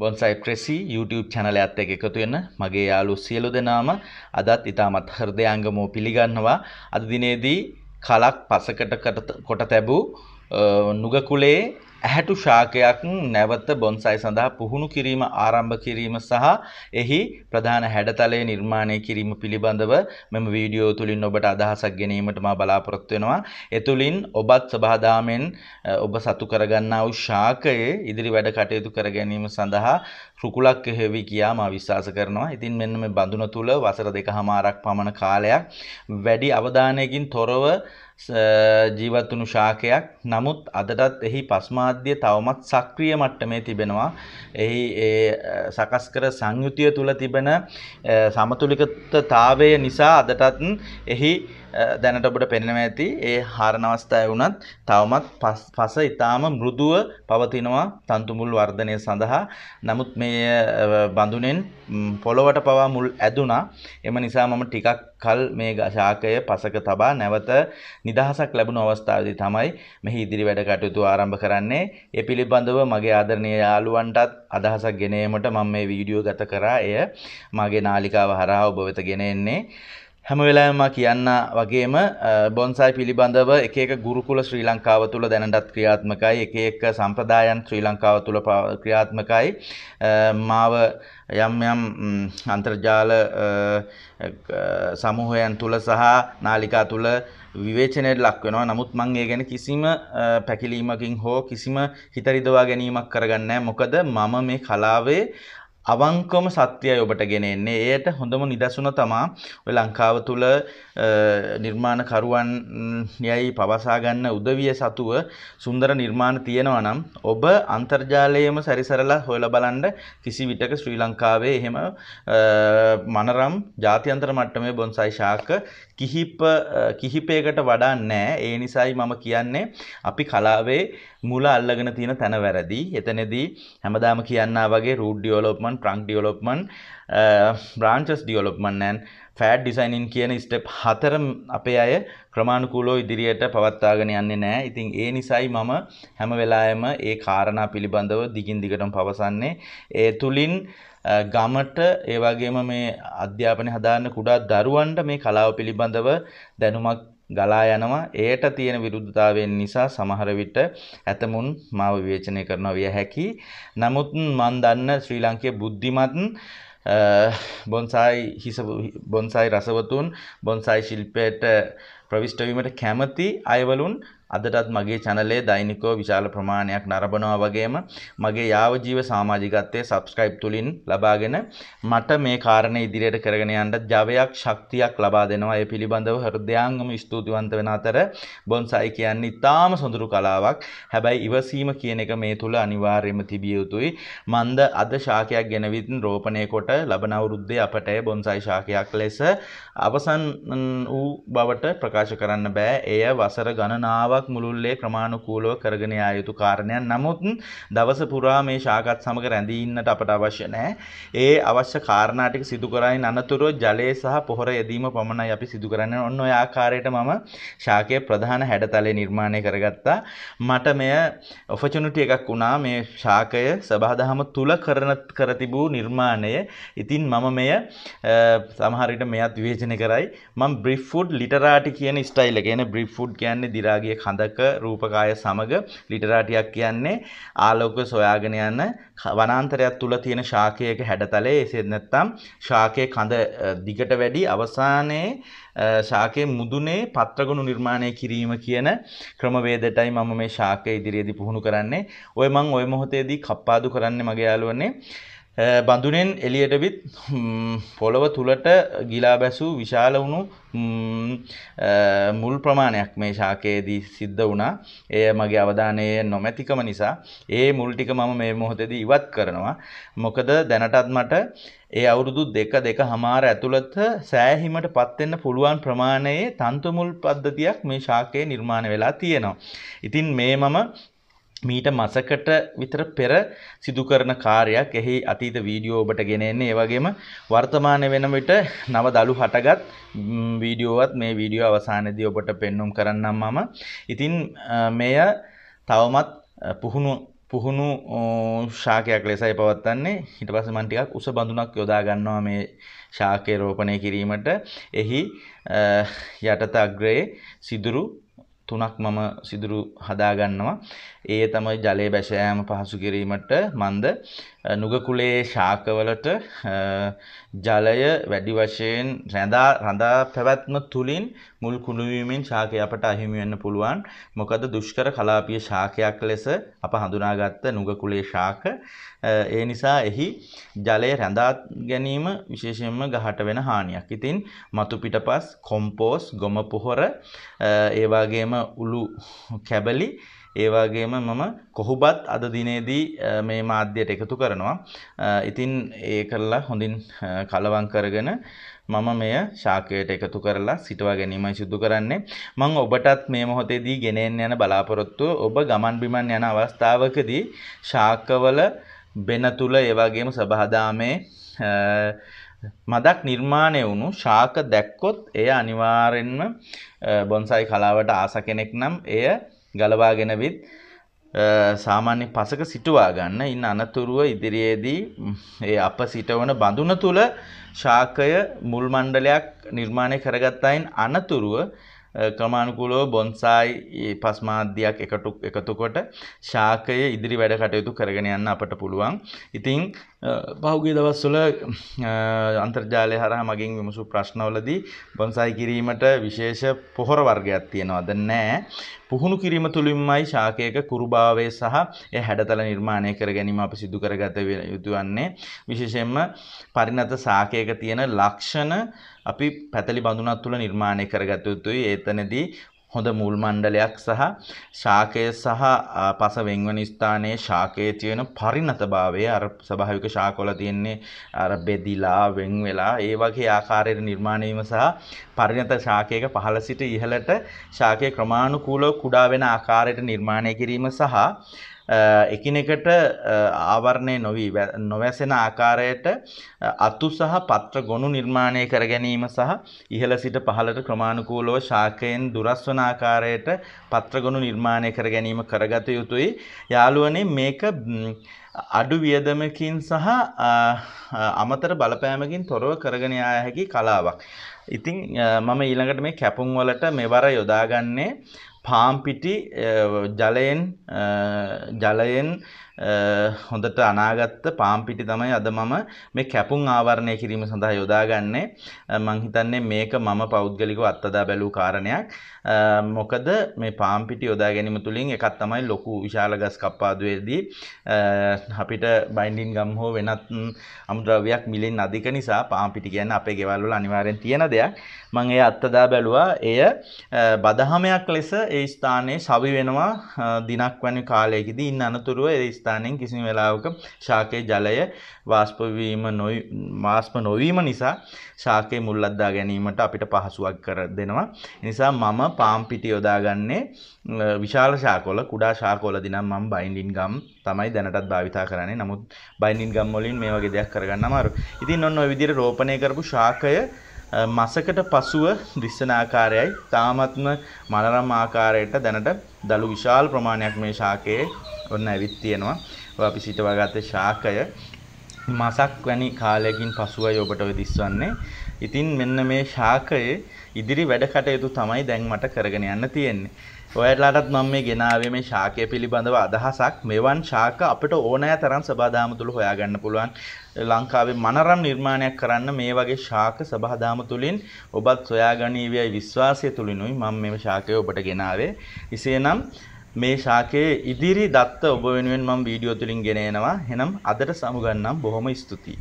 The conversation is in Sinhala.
බොන්සයි ප්‍රෙසි YouTube channel එකත් එක්ක එකතු වෙන මගේ යාළු සියලු දෙනාම අදත් ඉතාමත් හෘදයාංගමෝ පිළිගන්නවා අද දිනේදී කලක් පසකට කොට තැබූ නුගකුලේ ඇහැටු ශාකයක් නැවත බොන්සයි සඳහා පුහුණු කිරීම ආරම්භ කිරීම සහ එහි ප්‍රධාන හැඩතලය නිර්මාණය කිරීම පිළිබඳව මෙම වීඩියෝ තුළින් ඔබට අදහසක් ගැනීමට මා බලාපොරොත්තු වෙනවා. එතුළින් ඔබත් සභාදාමෙන් ඔබ සතු කරගන්නා වූ ශාකයේ ඉදිරි වැඩ කටයුතු කර ගැනීම සඳහා රුකුලක් එහෙවි කියා මා විශ්වාස කරනවා. ඉතින් මෙන්න මේ බඳුන තුල වසර දෙකහමාරක් පමණ කාලයක් වැඩි අවධානයකින් තොරව ජීවත්වුණු ශාකයක් නමුත් අදටත් එහි පස්මාධ්‍ය තවමත් සක්‍රිය මට්ටමේ තිබෙනවා. එහි සකස් කර සංයුතිය තුළ තිබෙන සමතුලිකතාවය නිසා අදටත් එහි දැනට ඔබට පෙනෙනව ඇති ඒ හාරණ අවස්ථාවේ වුණත් තවමත් පස ඊටාම මෘදුව පවතිනවා තන්තු මුල් වර්ධනය සඳහා. නමුත් මේ බඳුනෙන් පොළවට පවා මුල් ඇදුනා. එම නිසා මම ටිකක් කල් මේ ශාකය පසක තබා නැවත නිදහසක් ලැබුණු අවස්ථාවේදී තමයි මෙහි ඉදිරි වැඩ කටයුතු ආරම්භ කරන්නේ. ඒ පිළිබඳව මගේ ආදරණීය යාළුවන්ටත් අදහසක් ගෙන ඒමට මම මේ වීඩියෝ ගත කරා. එය මගේ නාලිකාව හරහා ඔබ වෙත ගෙන එන්නේ. හැම වෙලාවෙම කියන්න වගේම බොන්සයි පිළිබඳව එක එක ගුරුකුල ශ්‍රී ලංකාව තුළ දැනටත් ක්‍රියාත්මකයි එක එක සම්ප්‍රදායන් ශ්‍රී ලංකාව තුළ ක්‍රියාත්මකයි මාව යම් යම් අන්තර්ජාල සමූහයන් තුළ සහ නාලිකා තුළ විවේචනයට ලක්වෙනවා නමුත් මං ඒ ගැන කිසිම පැකිලීමකින් හෝ කිසිම හිතරිදවා ගැනීමක් කරගන්න මොකද මම මේ කලාවේ අවංකවම සත්‍යයයි ඔබට ගෙනෙන්නේ. ඒයට හොඳම නිදසුන තමා ඔය ලංකාව තුල නිර්මාණකරුවන් යයි පවසා ගන්න උදවිය සතුව සුන්දර නිර්මාණ තියෙනවා නම් ඔබ අන්තර්ජාලයේම සැරිසරලා හොයලා බලන්න කිසි විටක ශ්‍රී ලංකාවේ එහෙම මනරම් ජාත්‍යන්තර මට්ටමේ බොන්සයි ශාක කිහිප කිහිපයකට වඩා නැහැ. ඒ නිසායි මම කියන්නේ අපි කලාවේ මුල අල්ලගෙන තියෙන තැන වැරදි. එතනදී හැමදාම කියනා වගේ root development development, trunk development, uh, branches development and pad designing කියන ස්ටප් හතරම් අපේ අය ක්‍රමාණුකූලෝ ඉදිරියට පවත්තාගෙන යන්නේ නෑ ඉතින් ඒ නිසයි මම හැම වෙලායම ඒ කාරණා පිළිබඳව දිගින් දිගටම පවසන්නේ ඒ තුළින් ගමට ඒවාගේම මේ අධ්‍යාපනය හදාන්න කුඩා දරුවන්ට මේ කලාව පිළිබඳව දැනුමක් ගලා යනවා ඒට තියෙන විරුද්ධතාවයෙන් නිසා සමහර විට ඇතමුන් මාව විවේචනය කරනවා විය හැකි නමුත් මන් දන්න ශ්‍රී ලංකයේ බුද්ධිමත් බොන්සායි හිස බොන්සායි රසවතුන් බොන්සායි ශිල්පයට ප්‍රවිෂ්ඨ වීමට කැමති අයවලුන් අදටත් මගේ channel දෛනිකව විශාල ප්‍රමාණයක් නරඹනවා වගේම මගේ යාව ජීව සමාජිකත්වයේ subscribe තුලින් ලබාගෙන මට මේ කාරණේ ඉදිරියට කරගෙන යන්නත් ජවයක් ශක්තියක් ලබා දෙනවා. ඒ පිළිබඳව හෘදයාංගම ස්තුතිවන්ත වෙන අතර බොන්සයි කියන්නේ ඉතාම සොඳුරු කලාවක්. හැබැයි ඉවසීම කියන එක මේ තුල අනිවාර්යයෙන්ම තිබිය යුතුයි. මන්ද අද ශාකයක් ගෙනවිත් රෝපණය කොට ලබන අවුරුද්දේ අපට බොන්සයි ශාකයක් ලෙස අවසන් වූ බවට ප්‍රකාශ ප්‍රකාශ කරන්න බෑ. එය වසර ගණනාවක් මුළුල්ලේ ක්‍රමානුකූලව කරගෙන යා යුතු කාරණයක්. නමුත් දවස පුරා මේ ශාකත් සමග රැඳී ඉන්නට අපට අවශ්‍ය නැහැ. ඒ අවශ්‍ය කාරණා ටික සිදු කරයින් අනතුරු ජලය සහ පොහොර යෙදීම පමණයි අපි සිදු කරන්නේ. ඔන්න ඔය ආකාරයට මම ශාකයේ ප්‍රධාන හැඩතලය නිර්මාණය කරගත්තා. මට මෙය ඔපචුනිටි එකක් වුණා මේ ශාකය සබහදහම තුල කරන කර තිබූ නිර්මාණය. ඉතින් මම මෙය සමහර විට මෙයත් විවේචනය කරයි. මම බ්‍රිෆ්ෆුඩ් ලිටරාටි කියන ස්ටයිල් එක. එනේ බ්‍රිප් ෆුඩ් කියන්නේ දි รา ගිය කඳක රූපකාය සමග ලිටරාටියක් කියන්නේ ආලෝකය සොයාගෙන යන වනාන්තරයක් තුල තියෙන ශාකයක හැඩතලයේ එසේත් නැත්නම් ශාකයේ කඳ දිගට වැඩි අවසානයේ ශාකයේ මුදුනේ පත්‍රගුණ නිර්මාණය කිරීම කියන ක්‍රමවේදයටයි මම මේ ශාකය ඉදිරියේදී පුහුණු කරන්නේ. ඔය මම ওই මොහොතේදී කප්පාදු කරන්නේ මගේ යාළුවනේ බඳුනෙන් එලියටබිත් පොළොව තුළට ගිලා බැසූ විශාල වුණු මුල් ප්‍රමාණයක් මේ ශාකයේදී සිද්ධ වුණා එය මගේ අවධානය නොමැතිකම නිසා ඒ මුල්ටික මම මේ මොහොතෙද ඉවත් කරනවා මොකද දැනටත් මට ඒ අවුරුදු දෙක දෙක හමාර ඇතුළත සෑහිමට පත්වෙන්න පුළුවන් ප්‍රමාණයේ තන්තුමුල් පද්ධතියක් මේ ශාකයේ නිර්මාණ වෙලා තියෙනවා. ඉතින් මේ මම මීට මසකට විතර පෙර සිදු කරන කාර්යයක් එහි අතීත වීඩියෝ ඔබට ගෙන එන්නේ ඒ වගේම වර්තමාන වෙන විට නව දළු හටගත් වීඩියෝවත් මේ වීඩියෝ අවසානයේදී ඔබට පෙන්වුම් කරන්නම් මම. ඉතින් මෙය තවමත් පුහුණු පුහුණු ශාකයක් ලෙසයි පවත්වන්නේ. ඊට පස්සේ මම ටිකක් උස බඳුනක් යොදා ගන්නවා මේ ශාකය රෝපණය කිරීමට. එහි යටත අග්‍රයේ සිදුරු තුනක් මම සිදුරු හදාගන්නවා. ඒ තමයි ජලය බැසෑම පහසු කිරීමට මන්ද නුගකුලේ ශාකවලට ජලය වැඩි වශයෙන් රැඳා රඳා පැවැත්ම තුළින් මුල් කුණුවීමෙන් ශාකය අපට අහිමි වෙන්න පුළුවන්. මොකද දුෂ්කර කලාපීය ශාකයක් ලෙස අප හඳුනාගත්ත නුගකුලේ ශාක. ඒ නිසා එහි ජලය රැඳා ගැනීම විශේෂයෙන්ම ගහට වෙන හානියක්. ඉතින් මතු පිටපස්, කොම්පෝස්, ගොම පොහොර ඒ වගේම උළු කැබලි ඒ වගේම මම කොහොබත් අද දිනේදී මේ මාධ්‍යයට එකතු කරනවා. ඉතින් ඒ කරලා හොඳින් කලවම් කරගෙන මම මෙය ශාකයට එකතු කරලා සිටවා ගැනීමයි සිදු කරන්නේ. මම ඔබටත් මේ මොහොතේදී ගෙනෙන්න යන බලාපොරොත්තුව ඔබ ගමන් බිමන් යන අවස්ථාවකදී ශාකවල බෙන තුල ඒ වගේම සබහාදාමේ මදක් නිර්මාණය වුණු ශාක දැක්කොත් එය අනිවාරෙන්ම බොන්සයි කලාවට ආස කෙනෙක් නම් එය ගලවාගෙනවිත් සාමාන්‍ය පසක සිටුවා ගන්න ඉන්න අනතුරුව ඉදිරියේදී ඒ අප සිටවන බඳුන තුළ ශාකය මුල් මණ්ඩලයක් නිර්මාණය කරගත්තයින් අනතුරුව ක්‍රමාණුකූලෝ බොන්සායි පස්මාධ්‍යයක් එකටු එකතුකොට ශාකය ඉදිරි වැඩ කටයුතු කරගෙන යන්න අපට පුළුවන්. ඉතිං පහුගේ දවස්වල අන්තර්ජාලය හරහ මගින් විමසු ප්‍රශ්නවලදී බොන්සායි කිරීමට විශේෂ පොහොර වර්ගයක් තියෙනවද නෑ. පුහුණු කිරීම තුළින්මයි ශාකයක කුරුභාවය සහ එය හැඩතල නිර්මාණය කර ගැනීම අප සිදු කරගත යුතු වන්නේ. විශේෂයෙන්ම පරිණත ශාකයක තියෙන ලක්ෂණ අපි පැතලි බඳුනත් තුළ නිර්මාණය කරගත යුතුයි. ඒත් එතනදී හොඳ මුල් මණ්ඩලයක් සහ ශාකය සහ පස වෙන්වන ස්ථානයේ ශාකයේ තියෙන පරිණතභාවය අර ස්වභාවික ශාකවල තියෙන්නේ අර බෙදිලා වෙන් වෙලා ඒ වගේ ආකාරයට නිර්මාණය වීම සහ පරිණත ශාකයක පහළ සිට ඉහළට ශාකයේ ක්‍රමානුකූලව කුඩා වෙන ආකාරයට නිර්මාණය කිරීම සහ එකිනෙකට ආවරණය නොවී නොවැසෙන ආකාරයට අතු සහ පත්‍ර ගොනු නිර්මාණය කර ගැනීම සහ ඉහළ සිට පහළට ක්‍රමානුකූලව ශාකයෙන් දුරස් වන ආකාරයට පත්‍ර ගොනු නිර්මාණය කර ගැනීම කරගත යුතුයි. යාළුවනේ මේක අඩු වියදමකින් සහ අමතර බලපෑමකින් තොරව කරගෙන යා හැකි කලාවක්. ඉතින් මම ඊළඟට මේ කැපුම් වලට මෙවර යොදාගන්නේ පාම්පිටි ජලයෙන් ජලයෙන් හොඳට අනාගත්ත පාම්පිටි තමයි අද මම මේ කැපුම් ආවරණය කිරීම සඳහා යොදාගන්නේ මං හිතන්නේ මේක මම පෞද්ගලිකව අත්දැක බැලූ කාරණයක් මොකද මේ පාම්පිටි යොදා ගැනීම තුලින් එකක් තමයි ලොකු විශාල ගස් කප්පාදුවේදී අපිට බයින්ඩින් ගම් හෝ වෙනත් අමුද්‍රව්‍යයක් මිලෙන් අධික නිසා පාම්පිටි කියන්නේ අපේ ගෙවල් වල අනිවාර්යෙන් තියෙන දෙයක් මං ඒ අත්දැක බැලුවා එය බදහමයක් ලෙස ඒ ස්ථානයේ සවි වෙනවා දිනක් වැනි කාලයකදී ඉන්න අනතුරුව ඒ ස්ථානයෙන් කිසිම වෙලාවක ශාකයේ ජලය වාෂ්පවීම වාෂ්ප නොවීම නිසා ශාකයේ මුල් අද්දා ගැනීමට අපිට පහසුවක් කර දෙනවා. නිසා මම පාම් පිටි යොදාගන්නේ විශාල ශාකවල කුඩා ශාකවල දිනම් මම බයින්ඩින් ගම් තමයි දැනටත් භාවිතා කරන්නේ. නමුත් බයින්ඩින් ගම් වලින් මේ වගේ දෙයක් කරගන්න අමාරුයි. ඉතින් ඔන්න ඔය විදිහට රෝපණය කරපු ශාකය මසකට පසුව දිස්සන ආකාරයයි තාමත්ම මනරම් ආකාරයට දැනට දළු විශාල ප්‍රමාණයක් මේ ශාකයේ ඔන්න ඇවිත් තියෙනවා. ඔය අපි සිට වගත්ත ශාකය මාසක් වැනි කාලයකින් පසුවයි ඔබට ඔය දිස්වන්නේ. ඉතින් මෙන්න මේ ශාකයේ ඉදිරි වැඩ කටයුතු තමයි දැන් මට කරගෙන යන්න තියෙන්නේ. ඔයලාටත් මම මේ ගෙනාවේ මේ ශාකය පිළිබඳව අදහසක් මෙවන් ශාක අපිට ඕනෑ තරම් සබාදාම තුළ හොයාගන්න පුළුවන් ලංකාවේ මනරම් නිර්මාණයක් කරන්න මේ වගේ ශාක සබහදාම තුළින් ඔබත් සොයාගනීවයි විශ්වාසය තුළිනුයි මම මේ ශාකය ඔබට ගෙනාවේ එසේනම් මේ ශාකයේ ඉදිරි දත්ත ඔබ වෙනුවෙන් මම වීඩියෝ තුලින් ගෙන එනවා. එහෙනම් අදට සමුගන්නම් බොහොම ස්තුතියි.